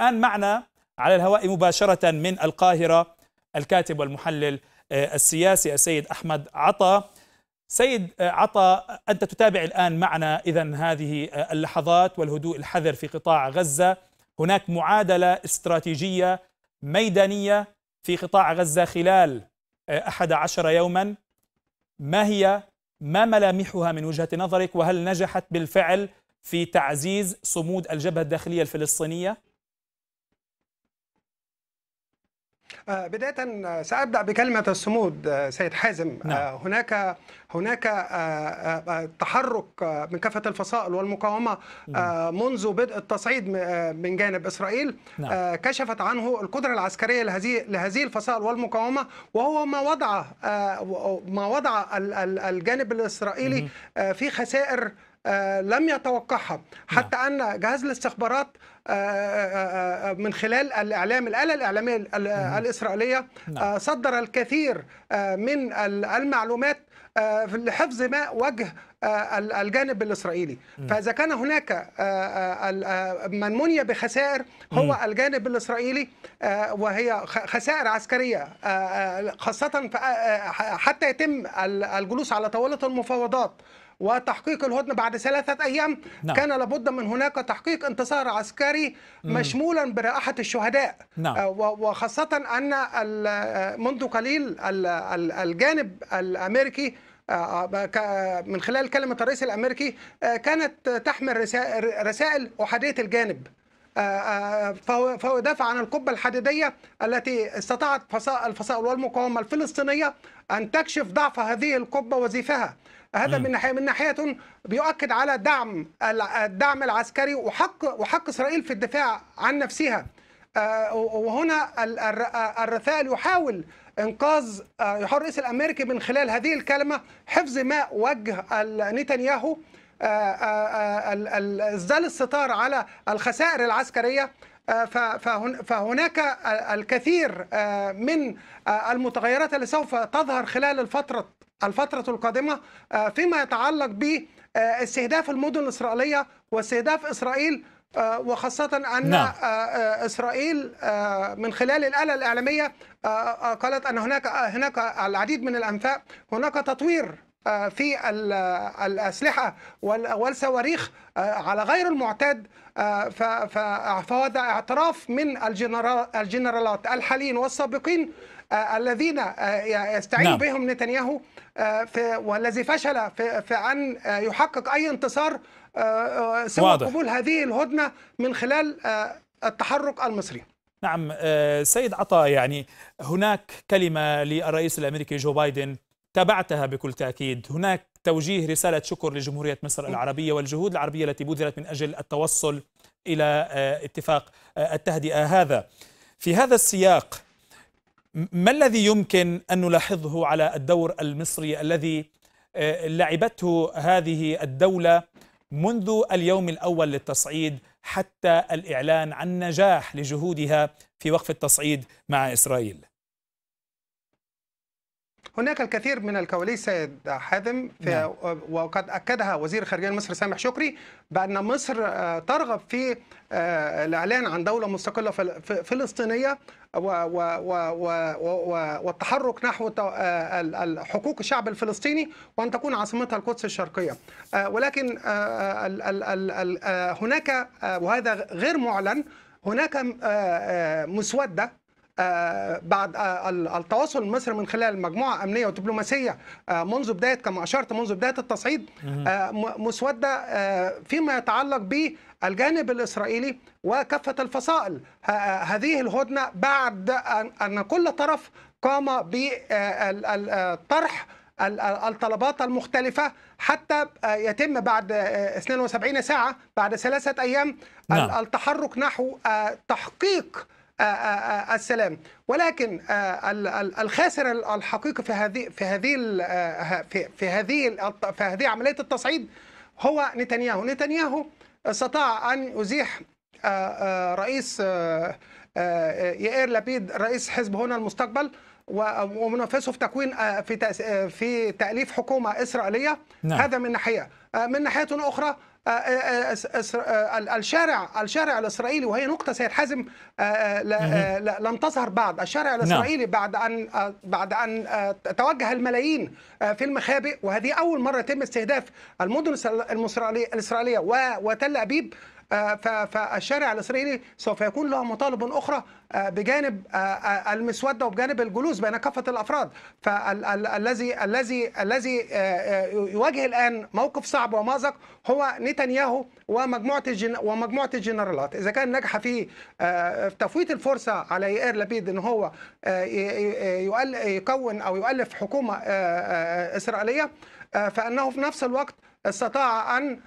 الآن معنا على الهواء مباشرة من القاهرة الكاتب والمحلل آه، السياسي السيد أحمد عطا سيد آه، عطا أنت تتابع الآن معنا إذا هذه آه، اللحظات والهدوء الحذر في قطاع غزة هناك معادلة استراتيجية ميدانية في قطاع غزة خلال أحد عشر يوما ما هي ما ملامحها من وجهة نظرك وهل نجحت بالفعل في تعزيز صمود الجبهة الداخلية الفلسطينية؟ آه، بداية آه، سأبدأ بكلمة الصمود آه، سيد حازم نعم. هناك هناك تحرك من كافة الفصائل والمقاومة نعم. منذ بدء التصعيد من جانب إسرائيل نعم. كشفت عنه القدرة العسكرية لهذه لهذه الفصائل والمقاومة وهو ما وضع ما وضع الجانب الإسرائيلي في خسائر آه، لم يتوقعها نعم. حتى أن جهاز الاستخبارات آه، آه، من خلال الاعلام الاله الاعلاميه الاسرائيليه نعم. صدر الكثير من المعلومات لحفظ ماء وجه الجانب الاسرائيلي فاذا كان هناك من مني بخسائر هو الجانب الاسرائيلي وهي خسائر عسكريه خاصه حتى يتم الجلوس على طاوله المفاوضات وتحقيق الهدنه بعد ثلاثه ايام نعم. كان لابد من هناك تحقيق انتصار عسكري مشمولا برائحه الشهداء نعم. آه، وخاصه ان منذ قليل الجانب الامريكي آه، آه، من خلال كلمة الرئيس الأمريكي كانت تحمل رسائل أحادية الجانب آه، آه، فهو دافع عن القبة الحديدية التي استطاعت الفصائل والمقاومة الفلسطينية أن تكشف ضعف هذه القبة وزيفها هذا من ناحيه من ناحيه بيؤكد على دعم الدعم العسكري وحق وحق اسرائيل في الدفاع عن نفسها آه، وهنا الرفائل يحاول انقاذ يحاول الرئيس الامريكي من خلال هذه الكلمه حفظ ماء وجه نتنياهو إزدال آه، آه، الستار على الخسائر العسكريه آه، فهناك الكثير من المتغيرات اللي سوف تظهر خلال الفتره الفتره القادمه فيما يتعلق باستهداف المدن الاسرائيليه واستهداف اسرائيل وخاصة أن نعم. إسرائيل من خلال الآلة الإعلامية قالت أن هناك هناك العديد من الأنفاق هناك تطوير آه، في آه، الأسلحة والصواريخ آه، على غير المعتاد فهذا اعتراف من الجنرالات الحاليين والسابقين الذين يستعين نعم. بهم نتنياهو والذي فشل في أن يحقق أي انتصار سوى واضح. قبول هذه الهدنة من خلال التحرك المصري نعم سيد عطا يعني هناك كلمة للرئيس الأمريكي جو بايدن تابعتها بكل تأكيد هناك توجيه رسالة شكر لجمهورية مصر العربية والجهود العربية التي بذلت من أجل التوصل إلى آه، اتفاق آه، التهدئة هذا في هذا السياق ما الذي يمكن أن نلاحظه على الدور المصري الذي آه، لعبته هذه الدولة منذ اليوم الأول للتصعيد حتى الإعلان عن نجاح لجهودها في وقف التصعيد مع إسرائيل هناك الكثير من الكواليس سيد حازم نعم. وقد اكدها وزير خارجيه مصر سامح شكري بان مصر آه، ترغب في آه، الاعلان عن دوله مستقله فلسطينيه والتحرك نحو آه، حقوق الشعب الفلسطيني وان تكون عاصمتها القدس الشرقيه ولكن هناك وهذا غير معلن هناك مسوده آه، بعد آه، التواصل المصري من خلال مجموعه امنيه ودبلوماسيه آه، منذ بدايه كما اشرت منذ بدايه التصعيد مسوده فيما يتعلق بالجانب الجانب الإسرائيلي وكافة الفصائل هذه الهدنة بعد أن كل طرف قام بطرح الطلبات المختلفة حتى يتم بعد 72 ساعة بعد ثلاثة أيام نعم. التحرك نحو تحقيق آه، آه، آه، السلام ولكن الخاسر الحقيقي في هذه في هذه في هذه في هذه عمليه التصعيد هو نتنياهو نتنياهو استطاع ان يزيح رئيس يائر لابيد رئيس حزب هنا المستقبل ومنافسه في تكوين في في تاليف حكومه اسرائيليه نعم. هذا من ناحيه من ناحيه اخرى آه، آه، آه، الشارع الشارع الاسرائيلي وهي نقطه سيد حازم لم تظهر بعد الشارع نعم. الاسرائيلي بعد ان بعد ان توجه الملايين في المخابئ وهذه اول مره يتم استهداف المدن الاسرائيليه وتل ابيب آه، فالشارع الاسرائيلي سوف يكون له مطالب اخرى آه، بجانب آه، المسوده وبجانب الجلوس بين كافه الافراد فالذي الذي الذي يواجه الان موقف صعب ومازق هو نتنياهو ومجموعه الجن ومجموعه الجنرالات اذا كان نجح في تفويت الفرصه على اير لبيد ان هو يكون او يؤلف حكومه اسرائيليه فانه في نفس الوقت استطاع ان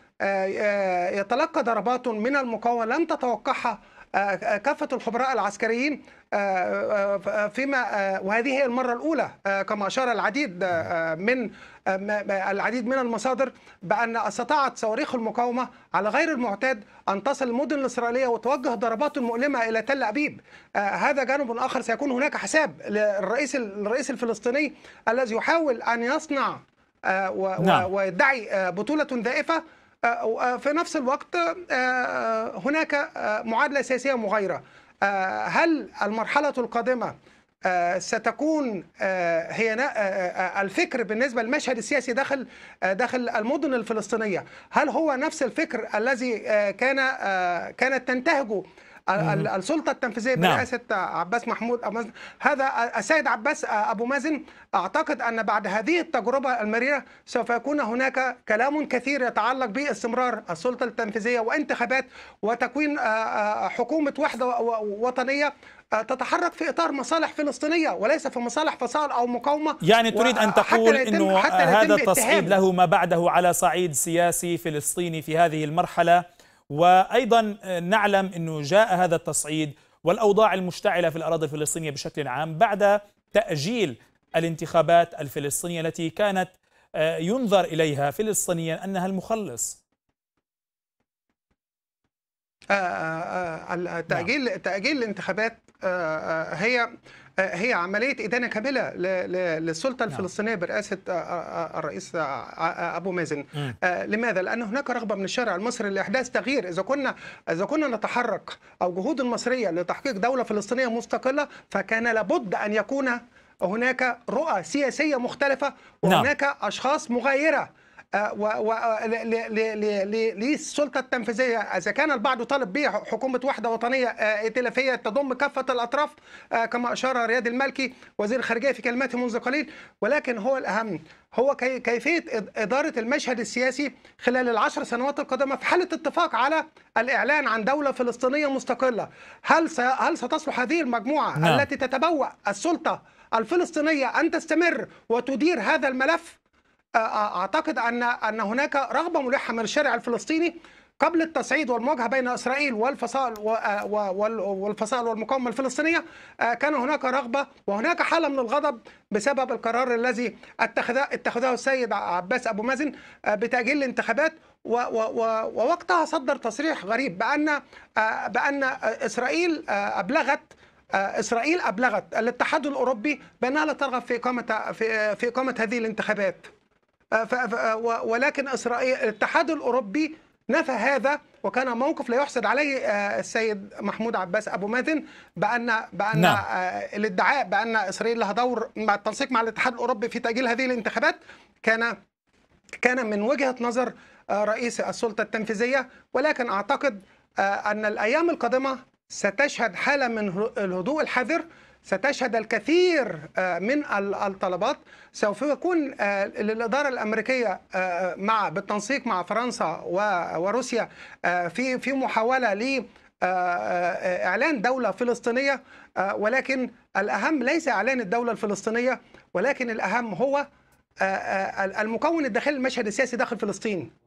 يتلقى ضربات من المقاومة لم تتوقعها آه، آه، كافة الخبراء العسكريين آه، فيما وهذه هي المرة الأولى كما أشار العديد من العديد من المصادر بأن استطاعت صواريخ المقاومة على غير المعتاد أن تصل المدن الإسرائيلية وتوجه ضربات مؤلمة إلى تل أبيب هذا جانب آخر سيكون هناك حساب للرئيس الرئيس الفلسطيني الذي يحاول أن يصنع نعم. ويدعي بطولة ذائفه آه، آه، في نفس الوقت آه، هناك معادلة سياسية مغايرة هل المرحلة القادمة ستكون هي الفكر بالنسبه للمشهد السياسي داخل داخل المدن الفلسطينيه هل هو نفس الفكر الذي كان كانت تنتهجه السلطه التنفيذيه نعم. برئاسه نعم. عباس محمود هذا السيد عباس آه، ابو مازن اعتقد ان بعد هذه التجربه المريره سوف يكون هناك كلام كثير يتعلق باستمرار السلطه التنفيذيه وانتخابات وتكوين آه، آه، حكومه وحده وطنيه تتحرك في اطار مصالح فلسطينيه وليس في مصالح فصائل او مقاومه يعني تريد ان تقول انه هذا التصعيد له ما بعده على صعيد سياسي فلسطيني في هذه المرحله وأيضا آه، نعلم أنه جاء هذا التصعيد والأوضاع المشتعلة في الأراضي الفلسطينية بشكل عام بعد تأجيل الانتخابات الفلسطينية التي كانت آه، ينظر إليها فلسطينيا أنها المخلص تاجيل آه، آه، آه، نعم. تاجيل الانتخابات هي هي عمليه ادانه كامله للسلطه نعم. الفلسطينيه برئاسه الرئيس ابو مازن لماذا لان هناك رغبه من الشارع المصري لاحداث تغيير اذا كنا اذا كنا نتحرك او جهود المصريه لتحقيق دوله فلسطينيه مستقله فكان لابد ان يكون هناك رؤى سياسيه مختلفه نعم. وهناك اشخاص مغايره آه، و آه، للسلطه التنفيذيه اذا كان البعض طالب به حكومه وحده وطنيه آه، ائتلافيه تضم كافه الاطراف كما اشار رياض المالكي وزير الخارجيه في كلمته منذ قليل ولكن هو الاهم هو كيفيه اداره المشهد السياسي خلال العشر سنوات القادمه في حاله اتفاق على الاعلان عن دوله فلسطينيه مستقله هل هل ستصلح هذه المجموعه نعم. التي تتبوأ السلطه الفلسطينيه ان تستمر وتدير هذا الملف اعتقد ان ان هناك رغبه ملحه من الشارع الفلسطيني قبل التصعيد والمواجهه بين اسرائيل والفصائل والفصائل والمقاومه الفلسطينيه آه، كان هناك رغبه وهناك حاله من الغضب بسبب القرار الذي اتخذه اتخذه السيد عباس ابو مازن آه، بتاجيل الانتخابات ووقتها صدر تصريح غريب بان آه، بان اسرائيل ابلغت اسرائيل ابلغت الاتحاد الاوروبي بانها لا ترغب في اقامه في اقامه هذه الانتخابات آه، آه، ولكن اسرائيل الاتحاد الاوروبي نفى هذا وكان موقف لا يحسد عليه آه، السيد محمود عباس ابو مازن بان بان نعم. الادعاء بان اسرائيل لها دور مع التنسيق مع الاتحاد الاوروبي في تاجيل هذه الانتخابات كان كان من وجهه نظر رئيس السلطه التنفيذيه ولكن اعتقد ان الايام القادمه ستشهد حاله من الهدوء الحذر ستشهد الكثير آه، من الطلبات سوف يكون آه، للإدارة الأمريكية آه، مع بالتنسيق مع فرنسا وروسيا في في محاولة ل إعلان دولة فلسطينية ولكن الأهم ليس إعلان الدولة الفلسطينية ولكن الأهم هو المكون الداخلي المشهد السياسي داخل فلسطين